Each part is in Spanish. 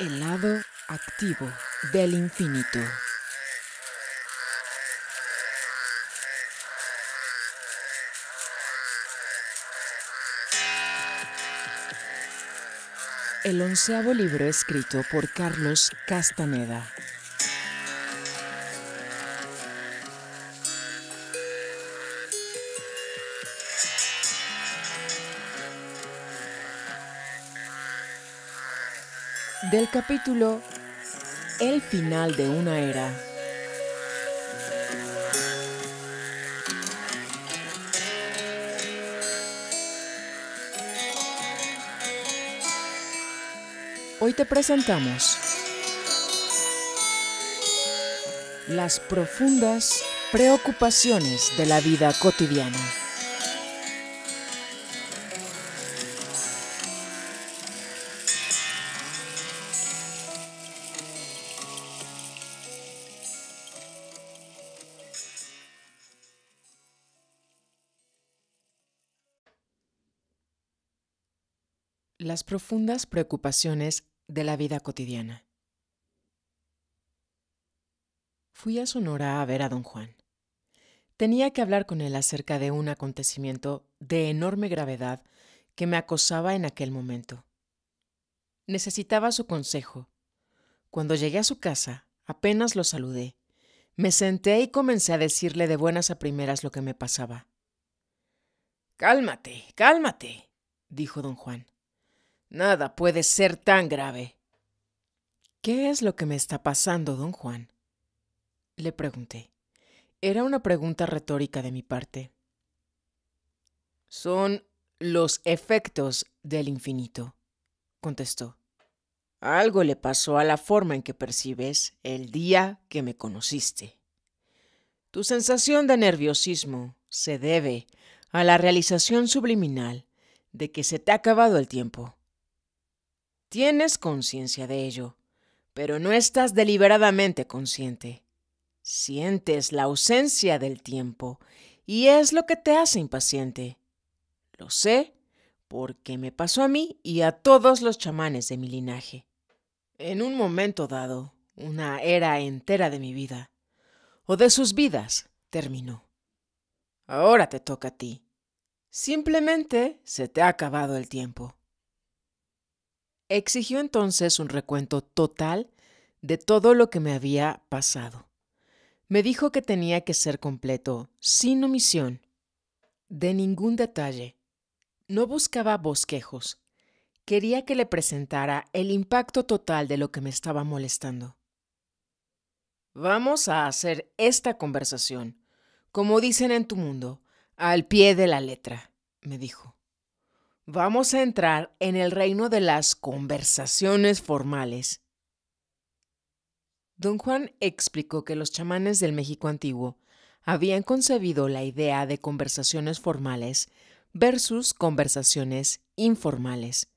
El lado activo del infinito. El onceavo libro escrito por Carlos Castaneda. del capítulo El final de una era. Hoy te presentamos las profundas preocupaciones de la vida cotidiana. las profundas preocupaciones de la vida cotidiana. Fui a Sonora a ver a don Juan. Tenía que hablar con él acerca de un acontecimiento de enorme gravedad que me acosaba en aquel momento. Necesitaba su consejo. Cuando llegué a su casa, apenas lo saludé. Me senté y comencé a decirle de buenas a primeras lo que me pasaba. Cálmate, cálmate, dijo don Juan. Nada puede ser tan grave. ¿Qué es lo que me está pasando, don Juan? Le pregunté. Era una pregunta retórica de mi parte. Son los efectos del infinito, contestó. Algo le pasó a la forma en que percibes el día que me conociste. Tu sensación de nerviosismo se debe a la realización subliminal de que se te ha acabado el tiempo Tienes conciencia de ello, pero no estás deliberadamente consciente. Sientes la ausencia del tiempo y es lo que te hace impaciente. Lo sé porque me pasó a mí y a todos los chamanes de mi linaje. En un momento dado, una era entera de mi vida, o de sus vidas, terminó. Ahora te toca a ti. Simplemente se te ha acabado el tiempo. Exigió entonces un recuento total de todo lo que me había pasado. Me dijo que tenía que ser completo, sin omisión, de ningún detalle. No buscaba bosquejos. Quería que le presentara el impacto total de lo que me estaba molestando. Vamos a hacer esta conversación, como dicen en tu mundo, al pie de la letra, me dijo. Vamos a entrar en el reino de las conversaciones formales. Don Juan explicó que los chamanes del México antiguo habían concebido la idea de conversaciones formales versus conversaciones informales,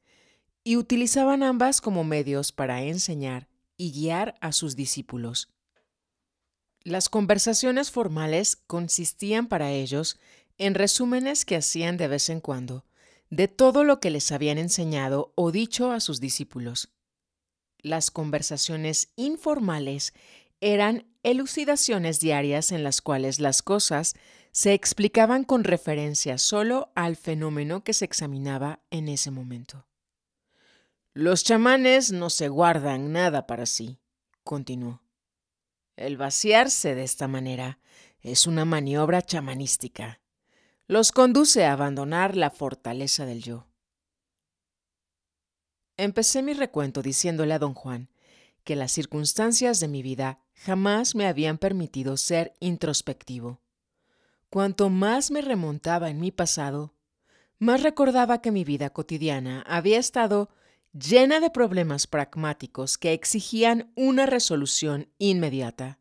y utilizaban ambas como medios para enseñar y guiar a sus discípulos. Las conversaciones formales consistían para ellos en resúmenes que hacían de vez en cuando, de todo lo que les habían enseñado o dicho a sus discípulos. Las conversaciones informales eran elucidaciones diarias en las cuales las cosas se explicaban con referencia solo al fenómeno que se examinaba en ese momento. Los chamanes no se guardan nada para sí, continuó. El vaciarse de esta manera es una maniobra chamanística los conduce a abandonar la fortaleza del yo. Empecé mi recuento diciéndole a don Juan que las circunstancias de mi vida jamás me habían permitido ser introspectivo. Cuanto más me remontaba en mi pasado, más recordaba que mi vida cotidiana había estado llena de problemas pragmáticos que exigían una resolución inmediata.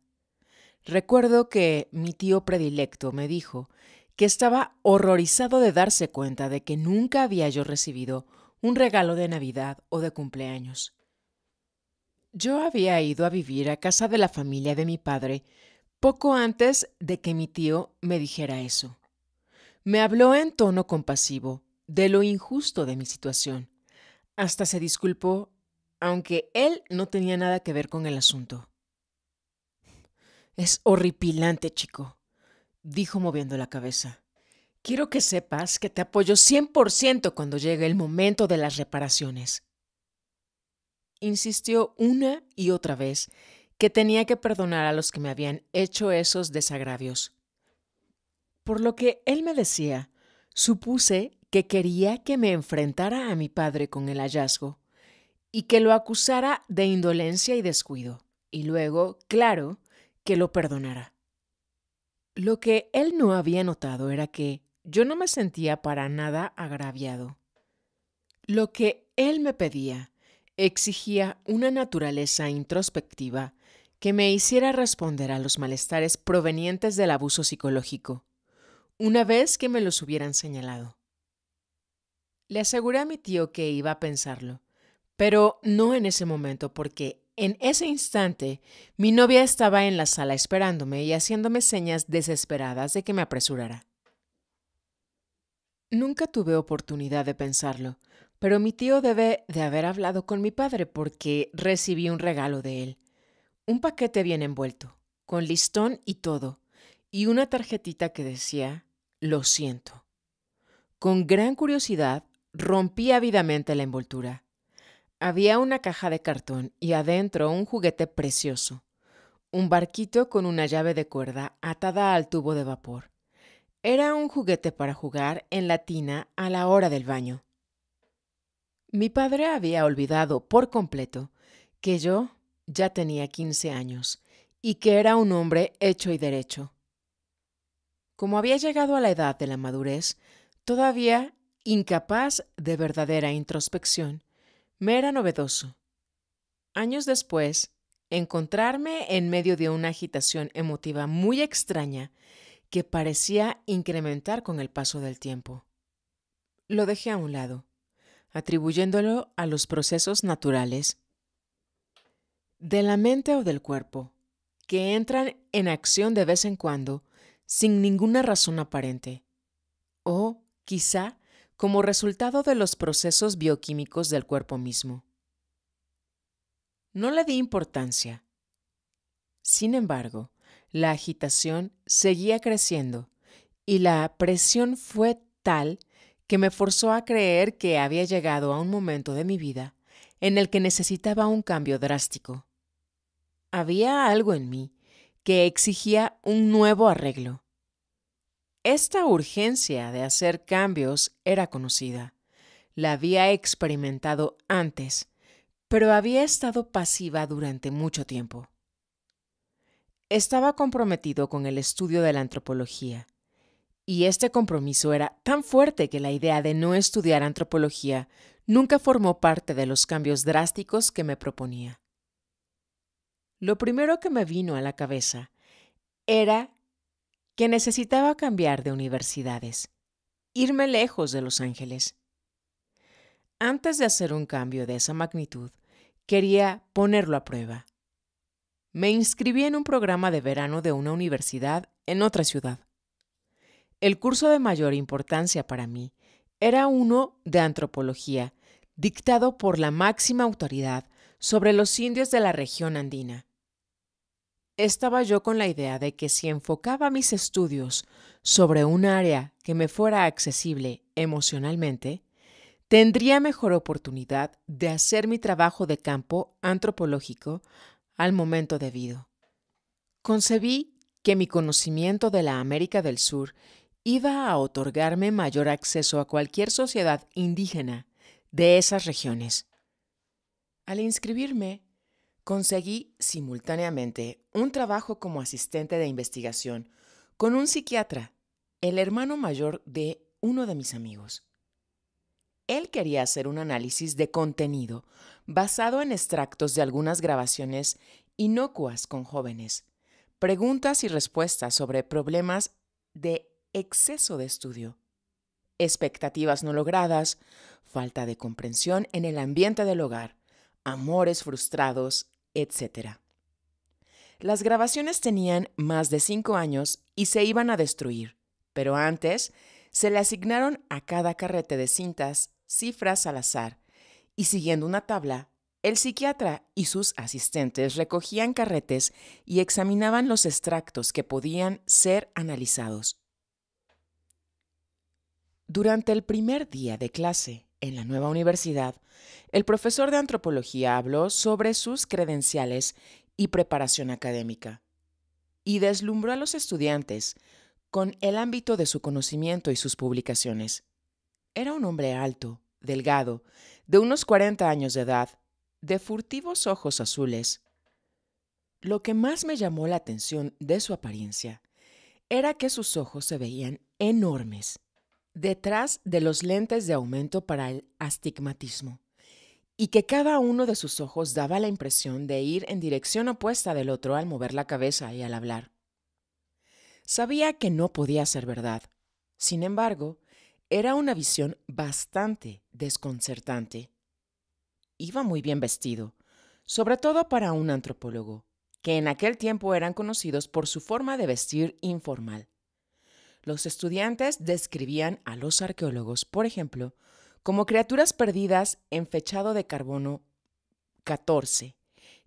Recuerdo que mi tío predilecto me dijo que estaba horrorizado de darse cuenta de que nunca había yo recibido un regalo de Navidad o de cumpleaños. Yo había ido a vivir a casa de la familia de mi padre poco antes de que mi tío me dijera eso. Me habló en tono compasivo de lo injusto de mi situación. Hasta se disculpó, aunque él no tenía nada que ver con el asunto. Es horripilante, chico dijo moviendo la cabeza. Quiero que sepas que te apoyo 100% cuando llegue el momento de las reparaciones. Insistió una y otra vez que tenía que perdonar a los que me habían hecho esos desagravios. Por lo que él me decía, supuse que quería que me enfrentara a mi padre con el hallazgo y que lo acusara de indolencia y descuido, y luego, claro, que lo perdonara. Lo que él no había notado era que yo no me sentía para nada agraviado. Lo que él me pedía exigía una naturaleza introspectiva que me hiciera responder a los malestares provenientes del abuso psicológico, una vez que me los hubieran señalado. Le aseguré a mi tío que iba a pensarlo, pero no en ese momento porque en ese instante, mi novia estaba en la sala esperándome y haciéndome señas desesperadas de que me apresurara. Nunca tuve oportunidad de pensarlo, pero mi tío debe de haber hablado con mi padre porque recibí un regalo de él. Un paquete bien envuelto, con listón y todo, y una tarjetita que decía, lo siento. Con gran curiosidad, rompí ávidamente la envoltura había una caja de cartón y adentro un juguete precioso, un barquito con una llave de cuerda atada al tubo de vapor. Era un juguete para jugar en la tina a la hora del baño. Mi padre había olvidado por completo que yo ya tenía 15 años y que era un hombre hecho y derecho. Como había llegado a la edad de la madurez, todavía incapaz de verdadera introspección, me era novedoso. Años después, encontrarme en medio de una agitación emotiva muy extraña que parecía incrementar con el paso del tiempo. Lo dejé a un lado, atribuyéndolo a los procesos naturales de la mente o del cuerpo, que entran en acción de vez en cuando sin ninguna razón aparente, o quizá como resultado de los procesos bioquímicos del cuerpo mismo. No le di importancia. Sin embargo, la agitación seguía creciendo y la presión fue tal que me forzó a creer que había llegado a un momento de mi vida en el que necesitaba un cambio drástico. Había algo en mí que exigía un nuevo arreglo, esta urgencia de hacer cambios era conocida. La había experimentado antes, pero había estado pasiva durante mucho tiempo. Estaba comprometido con el estudio de la antropología, y este compromiso era tan fuerte que la idea de no estudiar antropología nunca formó parte de los cambios drásticos que me proponía. Lo primero que me vino a la cabeza era que necesitaba cambiar de universidades, irme lejos de Los Ángeles. Antes de hacer un cambio de esa magnitud, quería ponerlo a prueba. Me inscribí en un programa de verano de una universidad en otra ciudad. El curso de mayor importancia para mí era uno de antropología, dictado por la máxima autoridad sobre los indios de la región andina, estaba yo con la idea de que si enfocaba mis estudios sobre un área que me fuera accesible emocionalmente, tendría mejor oportunidad de hacer mi trabajo de campo antropológico al momento debido. Concebí que mi conocimiento de la América del Sur iba a otorgarme mayor acceso a cualquier sociedad indígena de esas regiones. Al inscribirme Conseguí simultáneamente un trabajo como asistente de investigación con un psiquiatra, el hermano mayor de uno de mis amigos. Él quería hacer un análisis de contenido basado en extractos de algunas grabaciones inocuas con jóvenes, preguntas y respuestas sobre problemas de exceso de estudio, expectativas no logradas, falta de comprensión en el ambiente del hogar, amores frustrados, etc. Las grabaciones tenían más de cinco años y se iban a destruir, pero antes se le asignaron a cada carrete de cintas cifras al azar, y siguiendo una tabla, el psiquiatra y sus asistentes recogían carretes y examinaban los extractos que podían ser analizados. Durante el primer día de clase, en la nueva universidad, el profesor de antropología habló sobre sus credenciales y preparación académica, y deslumbró a los estudiantes con el ámbito de su conocimiento y sus publicaciones. Era un hombre alto, delgado, de unos 40 años de edad, de furtivos ojos azules. Lo que más me llamó la atención de su apariencia era que sus ojos se veían enormes detrás de los lentes de aumento para el astigmatismo, y que cada uno de sus ojos daba la impresión de ir en dirección opuesta del otro al mover la cabeza y al hablar. Sabía que no podía ser verdad. Sin embargo, era una visión bastante desconcertante. Iba muy bien vestido, sobre todo para un antropólogo, que en aquel tiempo eran conocidos por su forma de vestir informal. Los estudiantes describían a los arqueólogos, por ejemplo, como criaturas perdidas en fechado de carbono 14,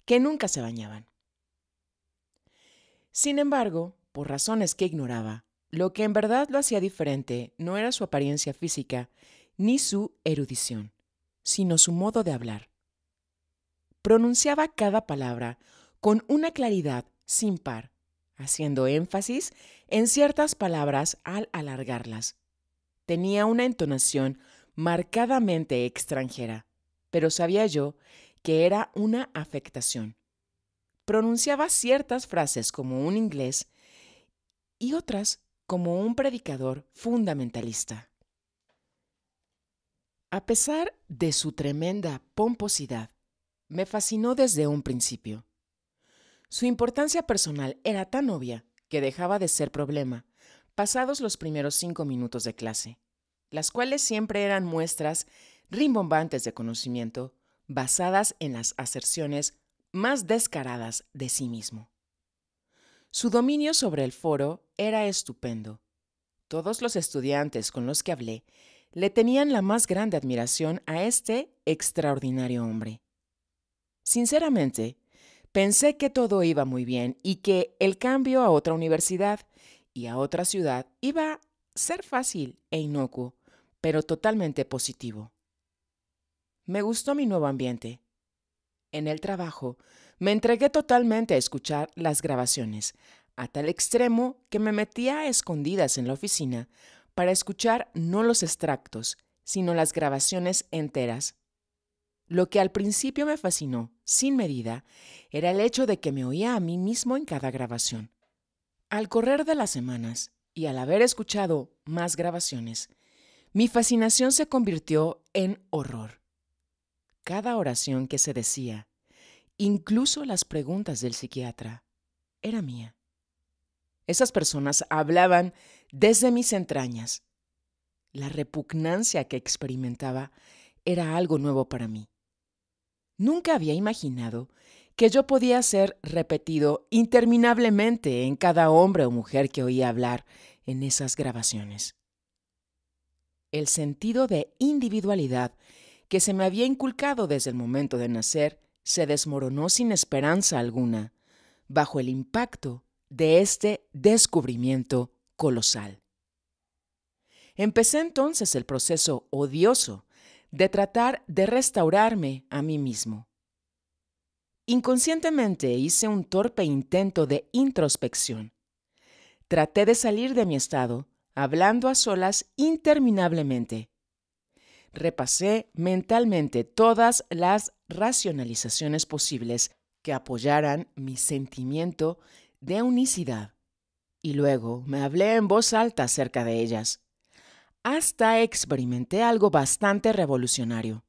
que nunca se bañaban. Sin embargo, por razones que ignoraba, lo que en verdad lo hacía diferente no era su apariencia física ni su erudición, sino su modo de hablar. Pronunciaba cada palabra con una claridad sin par haciendo énfasis en ciertas palabras al alargarlas. Tenía una entonación marcadamente extranjera, pero sabía yo que era una afectación. Pronunciaba ciertas frases como un inglés y otras como un predicador fundamentalista. A pesar de su tremenda pomposidad, me fascinó desde un principio. Su importancia personal era tan obvia que dejaba de ser problema, pasados los primeros cinco minutos de clase, las cuales siempre eran muestras rimbombantes de conocimiento basadas en las aserciones más descaradas de sí mismo. Su dominio sobre el foro era estupendo. Todos los estudiantes con los que hablé le tenían la más grande admiración a este extraordinario hombre. Sinceramente, Pensé que todo iba muy bien y que el cambio a otra universidad y a otra ciudad iba a ser fácil e inocuo, pero totalmente positivo. Me gustó mi nuevo ambiente. En el trabajo, me entregué totalmente a escuchar las grabaciones, a tal extremo que me metía a escondidas en la oficina para escuchar no los extractos, sino las grabaciones enteras. Lo que al principio me fascinó, sin medida, era el hecho de que me oía a mí mismo en cada grabación. Al correr de las semanas, y al haber escuchado más grabaciones, mi fascinación se convirtió en horror. Cada oración que se decía, incluso las preguntas del psiquiatra, era mía. Esas personas hablaban desde mis entrañas. La repugnancia que experimentaba era algo nuevo para mí. Nunca había imaginado que yo podía ser repetido interminablemente en cada hombre o mujer que oía hablar en esas grabaciones. El sentido de individualidad que se me había inculcado desde el momento de nacer se desmoronó sin esperanza alguna bajo el impacto de este descubrimiento colosal. Empecé entonces el proceso odioso de tratar de restaurarme a mí mismo. Inconscientemente hice un torpe intento de introspección. Traté de salir de mi estado, hablando a solas interminablemente. Repasé mentalmente todas las racionalizaciones posibles que apoyaran mi sentimiento de unicidad y luego me hablé en voz alta acerca de ellas hasta experimenté algo bastante revolucionario.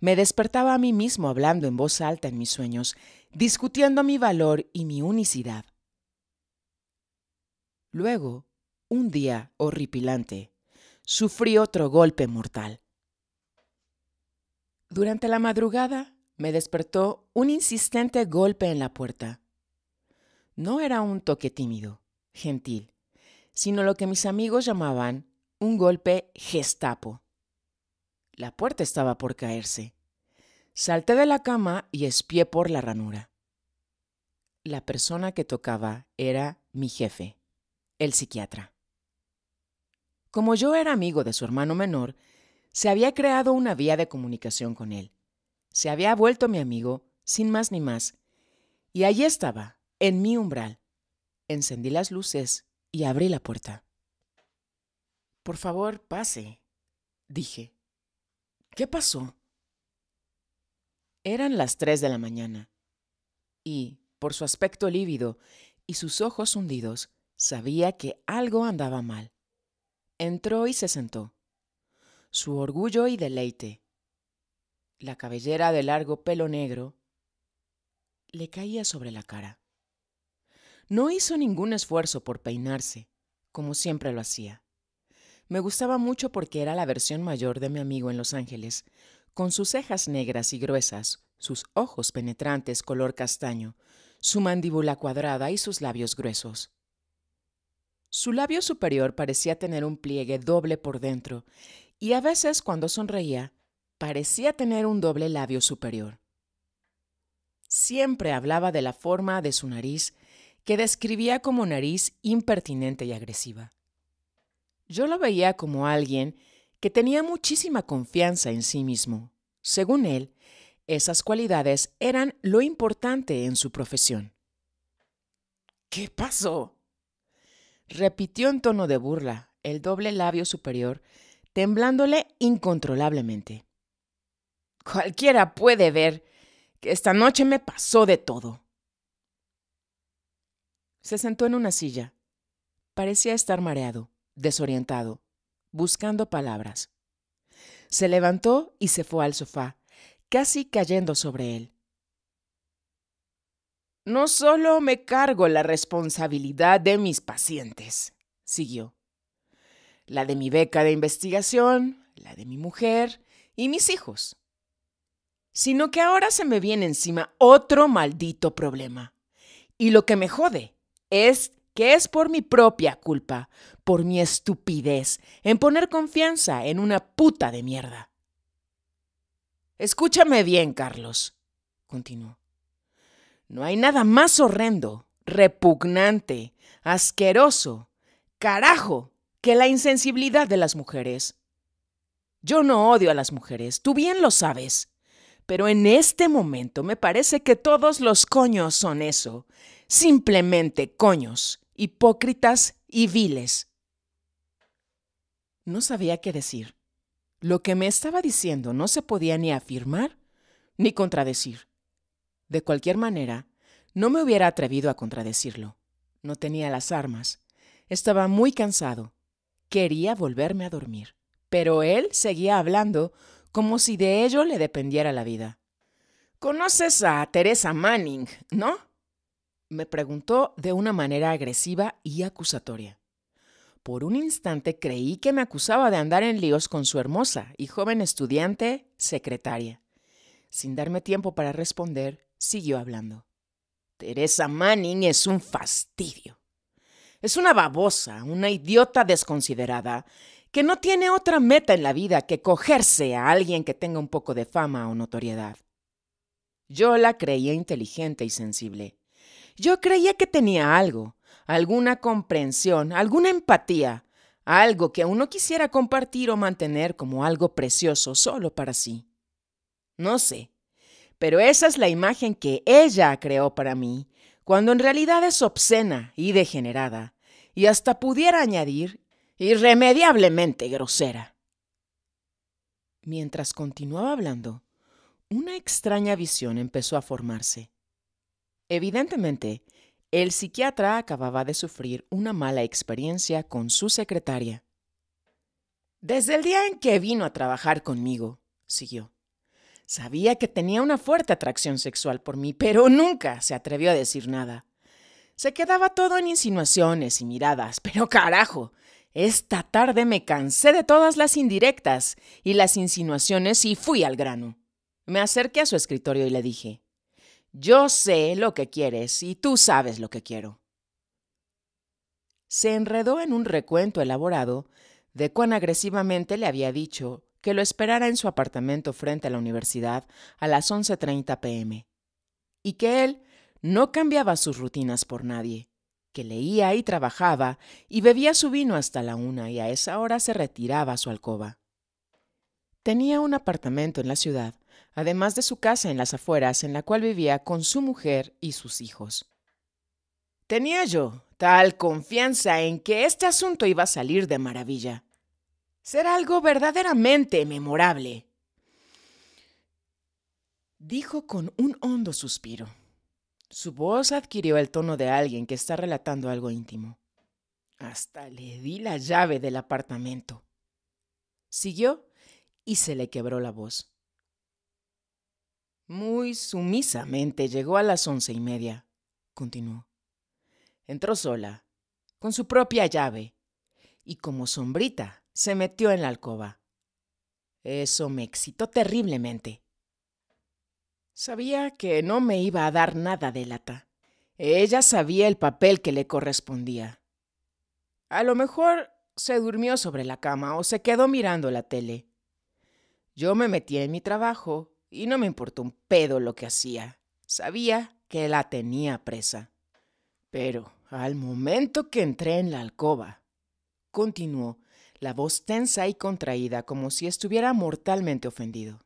Me despertaba a mí mismo hablando en voz alta en mis sueños, discutiendo mi valor y mi unicidad. Luego, un día horripilante, sufrí otro golpe mortal. Durante la madrugada me despertó un insistente golpe en la puerta. No era un toque tímido, gentil, sino lo que mis amigos llamaban un golpe gestapo. La puerta estaba por caerse. Salté de la cama y espié por la ranura. La persona que tocaba era mi jefe, el psiquiatra. Como yo era amigo de su hermano menor, se había creado una vía de comunicación con él. Se había vuelto mi amigo, sin más ni más. Y allí estaba, en mi umbral. Encendí las luces y abrí la puerta. Por favor, pase, dije. ¿Qué pasó? Eran las tres de la mañana, y, por su aspecto lívido y sus ojos hundidos, sabía que algo andaba mal. Entró y se sentó. Su orgullo y deleite. La cabellera de largo pelo negro le caía sobre la cara. No hizo ningún esfuerzo por peinarse, como siempre lo hacía. Me gustaba mucho porque era la versión mayor de mi amigo en Los Ángeles, con sus cejas negras y gruesas, sus ojos penetrantes color castaño, su mandíbula cuadrada y sus labios gruesos. Su labio superior parecía tener un pliegue doble por dentro, y a veces cuando sonreía, parecía tener un doble labio superior. Siempre hablaba de la forma de su nariz, que describía como nariz impertinente y agresiva. Yo lo veía como alguien que tenía muchísima confianza en sí mismo. Según él, esas cualidades eran lo importante en su profesión. ¿Qué pasó? Repitió en tono de burla el doble labio superior, temblándole incontrolablemente. Cualquiera puede ver que esta noche me pasó de todo. Se sentó en una silla. Parecía estar mareado desorientado, buscando palabras. Se levantó y se fue al sofá, casi cayendo sobre él. No solo me cargo la responsabilidad de mis pacientes, siguió. La de mi beca de investigación, la de mi mujer y mis hijos. Sino que ahora se me viene encima otro maldito problema. Y lo que me jode es que es por mi propia culpa, por mi estupidez, en poner confianza en una puta de mierda. Escúchame bien, Carlos, continuó. No hay nada más horrendo, repugnante, asqueroso, carajo, que la insensibilidad de las mujeres. Yo no odio a las mujeres, tú bien lo sabes. Pero en este momento me parece que todos los coños son eso, simplemente coños, hipócritas y viles. No sabía qué decir. Lo que me estaba diciendo no se podía ni afirmar ni contradecir. De cualquier manera, no me hubiera atrevido a contradecirlo. No tenía las armas. Estaba muy cansado. Quería volverme a dormir. Pero él seguía hablando como si de ello le dependiera la vida. Conoces a Teresa Manning, ¿no? me preguntó de una manera agresiva y acusatoria. Por un instante creí que me acusaba de andar en líos con su hermosa y joven estudiante secretaria. Sin darme tiempo para responder, siguió hablando. Teresa Manning es un fastidio. Es una babosa, una idiota desconsiderada, que no tiene otra meta en la vida que cogerse a alguien que tenga un poco de fama o notoriedad. Yo la creía inteligente y sensible, yo creía que tenía algo, alguna comprensión, alguna empatía, algo que uno quisiera compartir o mantener como algo precioso solo para sí. No sé, pero esa es la imagen que ella creó para mí, cuando en realidad es obscena y degenerada, y hasta pudiera añadir, irremediablemente grosera. Mientras continuaba hablando, una extraña visión empezó a formarse. Evidentemente, el psiquiatra acababa de sufrir una mala experiencia con su secretaria. Desde el día en que vino a trabajar conmigo, siguió. Sabía que tenía una fuerte atracción sexual por mí, pero nunca se atrevió a decir nada. Se quedaba todo en insinuaciones y miradas, pero carajo, esta tarde me cansé de todas las indirectas y las insinuaciones y fui al grano. Me acerqué a su escritorio y le dije, yo sé lo que quieres y tú sabes lo que quiero. Se enredó en un recuento elaborado de cuán agresivamente le había dicho que lo esperara en su apartamento frente a la universidad a las 11.30 pm, y que él no cambiaba sus rutinas por nadie, que leía y trabajaba y bebía su vino hasta la una y a esa hora se retiraba a su alcoba. Tenía un apartamento en la ciudad además de su casa en las afueras en la cual vivía con su mujer y sus hijos. Tenía yo tal confianza en que este asunto iba a salir de maravilla. Será algo verdaderamente memorable. Dijo con un hondo suspiro. Su voz adquirió el tono de alguien que está relatando algo íntimo. Hasta le di la llave del apartamento. Siguió y se le quebró la voz. Muy sumisamente llegó a las once y media, continuó. Entró sola, con su propia llave, y como sombrita se metió en la alcoba. Eso me excitó terriblemente. Sabía que no me iba a dar nada de lata. Ella sabía el papel que le correspondía. A lo mejor se durmió sobre la cama o se quedó mirando la tele. Yo me metí en mi trabajo y no me importó un pedo lo que hacía. Sabía que la tenía presa. Pero al momento que entré en la alcoba, continuó, la voz tensa y contraída como si estuviera mortalmente ofendido.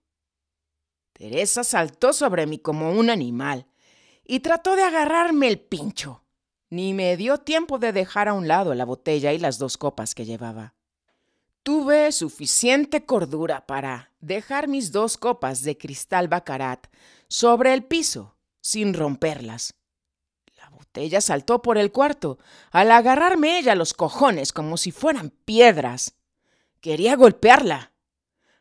Teresa saltó sobre mí como un animal y trató de agarrarme el pincho. Ni me dio tiempo de dejar a un lado la botella y las dos copas que llevaba. Tuve suficiente cordura para dejar mis dos copas de cristal bacarat sobre el piso sin romperlas. La botella saltó por el cuarto, al agarrarme ella los cojones como si fueran piedras. Quería golpearla.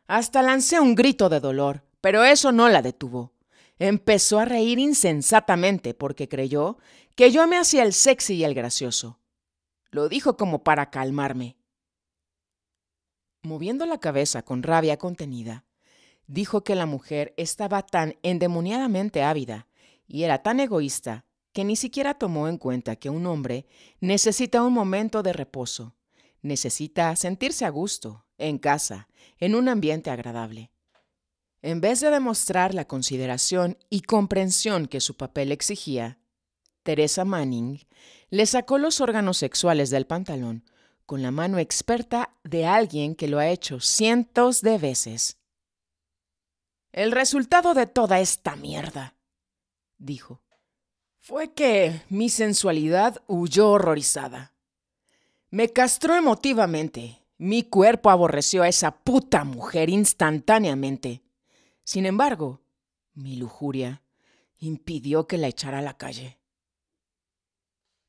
Hasta lancé un grito de dolor, pero eso no la detuvo. Empezó a reír insensatamente porque creyó que yo me hacía el sexy y el gracioso. Lo dijo como para calmarme. Moviendo la cabeza con rabia contenida, dijo que la mujer estaba tan endemoniadamente ávida y era tan egoísta que ni siquiera tomó en cuenta que un hombre necesita un momento de reposo, necesita sentirse a gusto, en casa, en un ambiente agradable. En vez de demostrar la consideración y comprensión que su papel exigía, Teresa Manning le sacó los órganos sexuales del pantalón con la mano experta de alguien que lo ha hecho cientos de veces. El resultado de toda esta mierda, dijo, fue que mi sensualidad huyó horrorizada. Me castró emotivamente. Mi cuerpo aborreció a esa puta mujer instantáneamente. Sin embargo, mi lujuria impidió que la echara a la calle.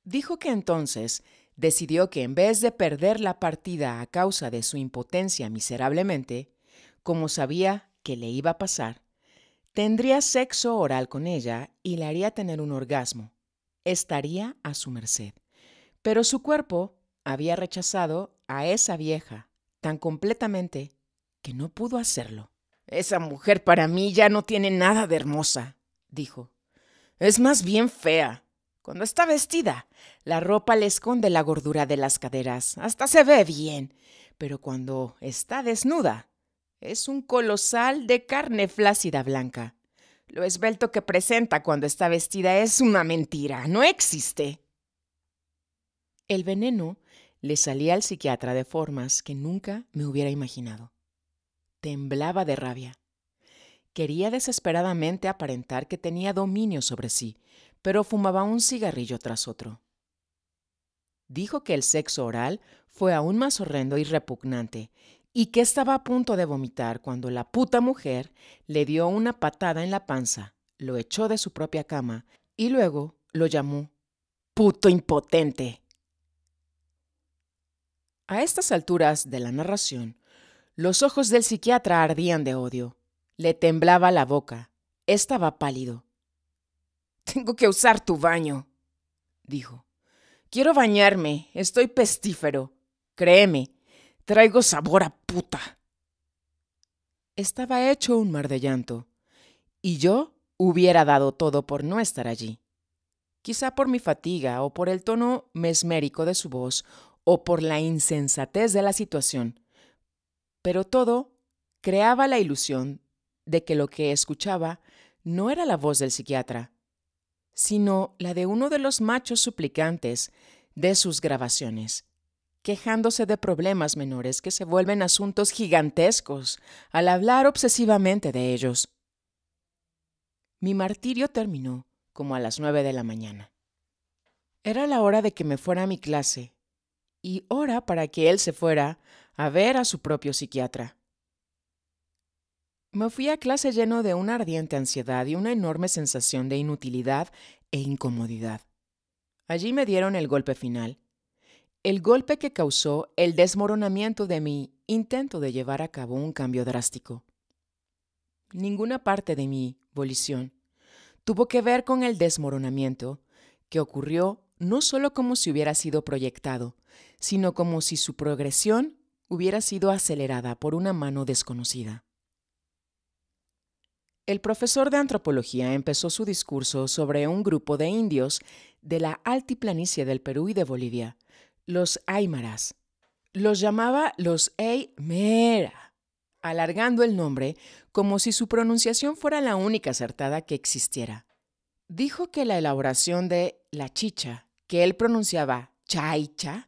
Dijo que entonces decidió que en vez de perder la partida a causa de su impotencia miserablemente, como sabía que le iba a pasar, tendría sexo oral con ella y le haría tener un orgasmo. Estaría a su merced. Pero su cuerpo había rechazado a esa vieja tan completamente que no pudo hacerlo. Esa mujer para mí ya no tiene nada de hermosa, dijo. Es más bien fea. Cuando está vestida, la ropa le esconde la gordura de las caderas, hasta se ve bien, pero cuando está desnuda, es un colosal de carne flácida blanca. Lo esbelto que presenta cuando está vestida es una mentira, no existe. El veneno le salía al psiquiatra de formas que nunca me hubiera imaginado. Temblaba de rabia. Quería desesperadamente aparentar que tenía dominio sobre sí, pero fumaba un cigarrillo tras otro. Dijo que el sexo oral fue aún más horrendo y repugnante, y que estaba a punto de vomitar cuando la puta mujer le dio una patada en la panza, lo echó de su propia cama y luego lo llamó puto impotente. A estas alturas de la narración, los ojos del psiquiatra ardían de odio. Le temblaba la boca. Estaba pálido. Tengo que usar tu baño, dijo. Quiero bañarme, estoy pestífero. Créeme, traigo sabor a puta. Estaba hecho un mar de llanto, y yo hubiera dado todo por no estar allí. Quizá por mi fatiga o por el tono mesmérico de su voz o por la insensatez de la situación, pero todo creaba la ilusión de que lo que escuchaba no era la voz del psiquiatra, sino la de uno de los machos suplicantes de sus grabaciones, quejándose de problemas menores que se vuelven asuntos gigantescos al hablar obsesivamente de ellos. Mi martirio terminó como a las nueve de la mañana. Era la hora de que me fuera a mi clase y hora para que él se fuera a ver a su propio psiquiatra. Me fui a clase lleno de una ardiente ansiedad y una enorme sensación de inutilidad e incomodidad. Allí me dieron el golpe final, el golpe que causó el desmoronamiento de mi intento de llevar a cabo un cambio drástico. Ninguna parte de mi volición tuvo que ver con el desmoronamiento que ocurrió no solo como si hubiera sido proyectado, sino como si su progresión hubiera sido acelerada por una mano desconocida. El profesor de antropología empezó su discurso sobre un grupo de indios de la altiplanicie del Perú y de Bolivia, los Aymaras. Los llamaba los Aymera, alargando el nombre como si su pronunciación fuera la única acertada que existiera. Dijo que la elaboración de la chicha, que él pronunciaba chaicha,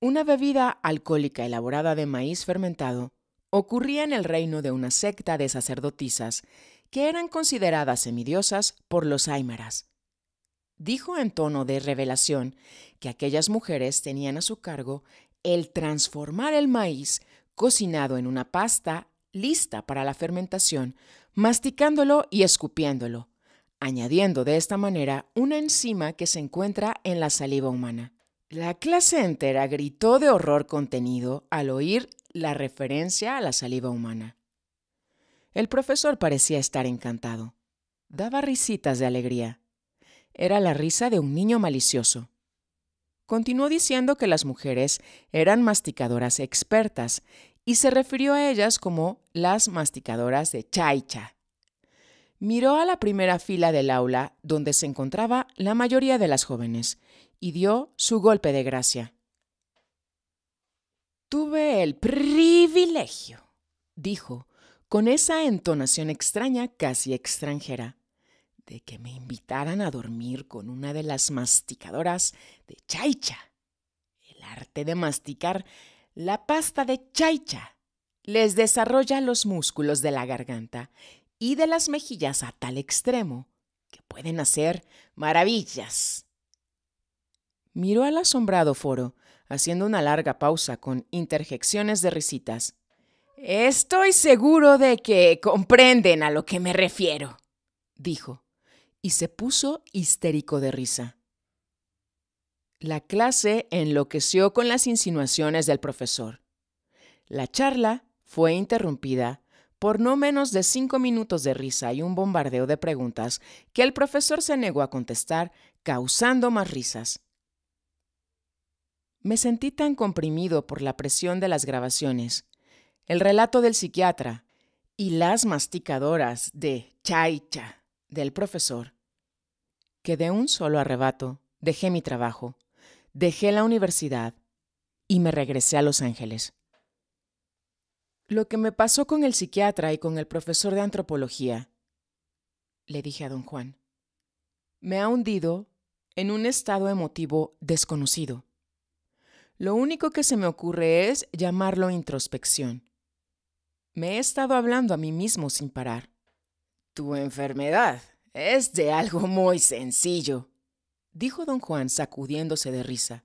una bebida alcohólica elaborada de maíz fermentado, ocurría en el reino de una secta de sacerdotisas que eran consideradas semidiosas por los aymaras. Dijo en tono de revelación que aquellas mujeres tenían a su cargo el transformar el maíz cocinado en una pasta lista para la fermentación, masticándolo y escupiéndolo, añadiendo de esta manera una enzima que se encuentra en la saliva humana. La clase entera gritó de horror contenido al oír la referencia a la saliva humana. El profesor parecía estar encantado. Daba risitas de alegría. Era la risa de un niño malicioso. Continuó diciendo que las mujeres eran masticadoras expertas y se refirió a ellas como las masticadoras de chaicha. Miró a la primera fila del aula donde se encontraba la mayoría de las jóvenes y dio su golpe de gracia. Tuve el privilegio, dijo, con esa entonación extraña, casi extranjera, de que me invitaran a dormir con una de las masticadoras de chaicha. El arte de masticar la pasta de chaicha les desarrolla los músculos de la garganta y de las mejillas a tal extremo que pueden hacer maravillas. Miró al asombrado foro, haciendo una larga pausa con interjecciones de risitas. Estoy seguro de que comprenden a lo que me refiero, dijo, y se puso histérico de risa. La clase enloqueció con las insinuaciones del profesor. La charla fue interrumpida por no menos de cinco minutos de risa y un bombardeo de preguntas que el profesor se negó a contestar, causando más risas. Me sentí tan comprimido por la presión de las grabaciones el relato del psiquiatra y las masticadoras de chaicha del profesor, que de un solo arrebato dejé mi trabajo, dejé la universidad y me regresé a Los Ángeles. Lo que me pasó con el psiquiatra y con el profesor de antropología, le dije a don Juan, me ha hundido en un estado emotivo desconocido. Lo único que se me ocurre es llamarlo introspección. Me he estado hablando a mí mismo sin parar. Tu enfermedad es de algo muy sencillo, dijo don Juan sacudiéndose de risa.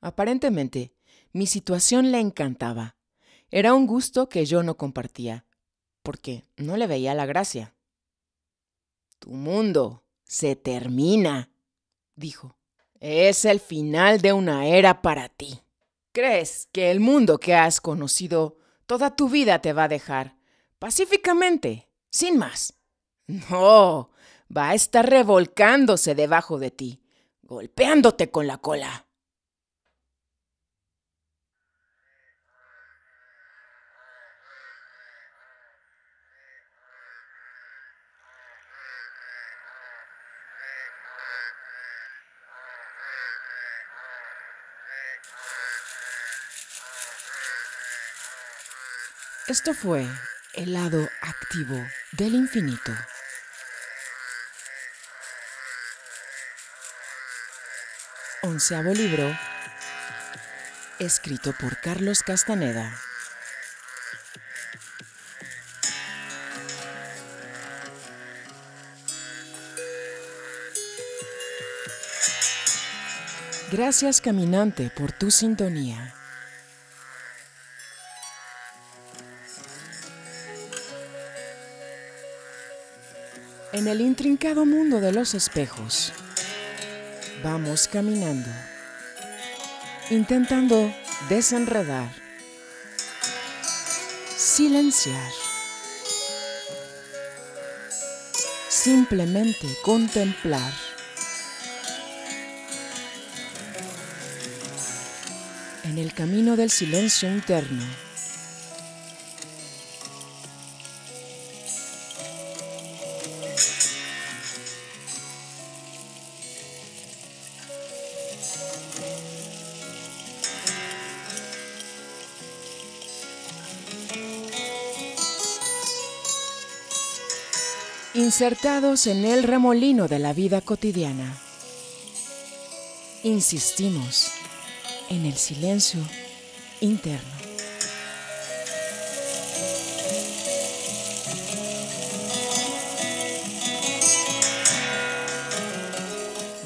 Aparentemente, mi situación le encantaba. Era un gusto que yo no compartía, porque no le veía la gracia. Tu mundo se termina, dijo. Es el final de una era para ti. ¿Crees que el mundo que has conocido toda tu vida te va a dejar, pacíficamente, sin más. No, va a estar revolcándose debajo de ti, golpeándote con la cola. Esto fue el lado activo del infinito. Onceavo libro, escrito por Carlos Castaneda. Gracias caminante por tu sintonía. En el intrincado mundo de los espejos, vamos caminando, intentando desenredar, silenciar, simplemente contemplar. En el camino del silencio interno, insertados en el remolino de la vida cotidiana. Insistimos en el silencio interno.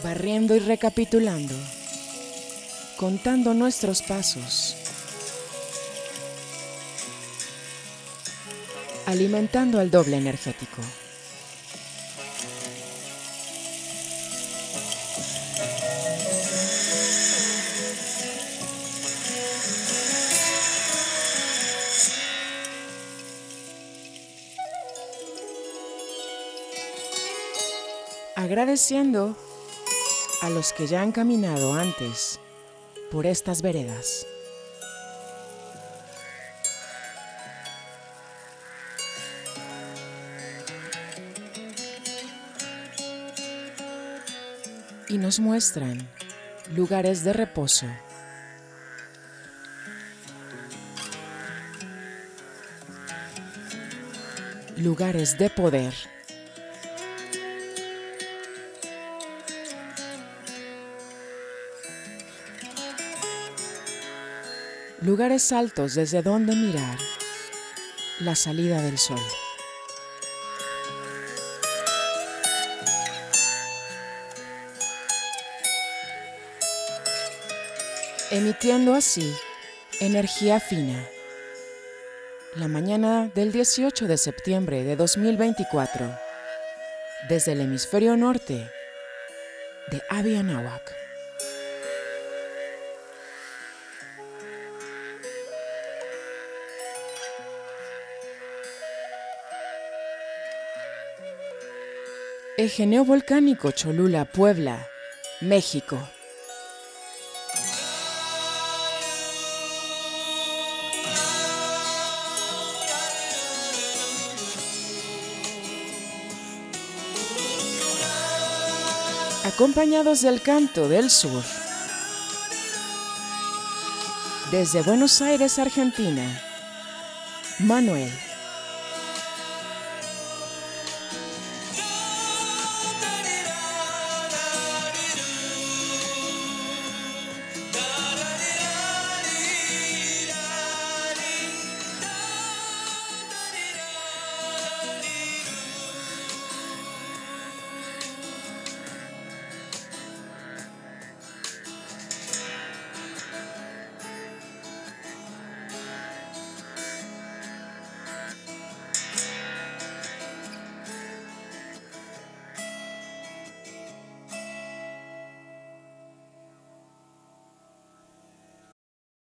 Barriendo y recapitulando, contando nuestros pasos, alimentando al doble energético. agradeciendo a los que ya han caminado antes por estas veredas. Y nos muestran lugares de reposo. Lugares de poder. Lugares altos desde donde mirar la salida del sol. Emitiendo así energía fina. La mañana del 18 de septiembre de 2024. Desde el hemisferio norte de Avianahuac. Eje Volcánico Cholula, Puebla, México. Acompañados del canto del sur. Desde Buenos Aires, Argentina, Manuel.